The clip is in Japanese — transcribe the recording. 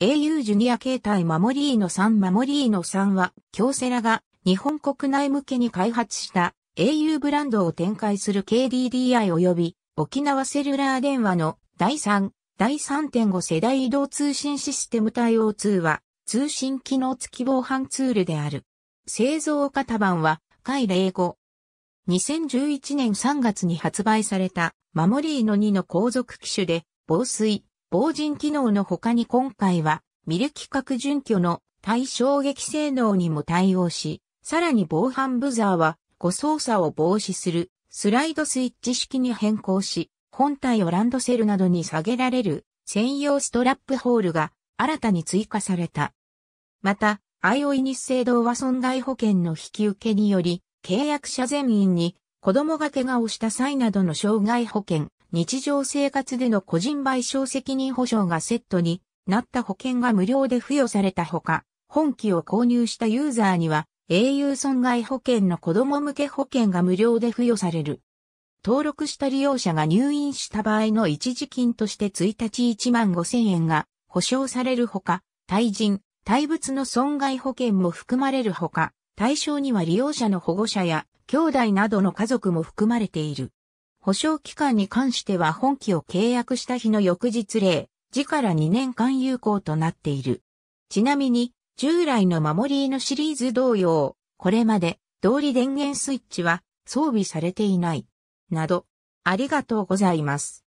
au ジュニア形態マモリーノ3マモリーノ3は、京セラが日本国内向けに開発した au ブランドを展開する KDDI 及び沖縄セルラー電話の第3、第3.5世代移動通信システム対応通話、通信機能付き防犯ツールである。製造型版は、回0後、2011年3月に発売された、マモリーノ2の後続機種で、防水、防塵機能の他に今回は、ミル規格準拠の対衝撃性能にも対応し、さらに防犯ブザーは誤操作を防止するスライドスイッチ式に変更し、本体をランドセルなどに下げられる専用ストラップホールが新たに追加された。また、アイオイ日制度は損害保険の引き受けにより、契約者全員に子供が怪我をした際などの障害保険、日常生活での個人賠償責任保障がセットになった保険が無料で付与されたほか、本機を購入したユーザーには、英雄損害保険の子供向け保険が無料で付与される。登録した利用者が入院した場合の一時金として1日1万5千円が保証されるほか、対人、対物の損害保険も含まれるほか、対象には利用者の保護者や兄弟などの家族も含まれている。保証期間に関しては本期を契約した日の翌日例、時から2年間有効となっている。ちなみに、従来の守りのシリーズ同様、これまで通り電源スイッチは装備されていない。など、ありがとうございます。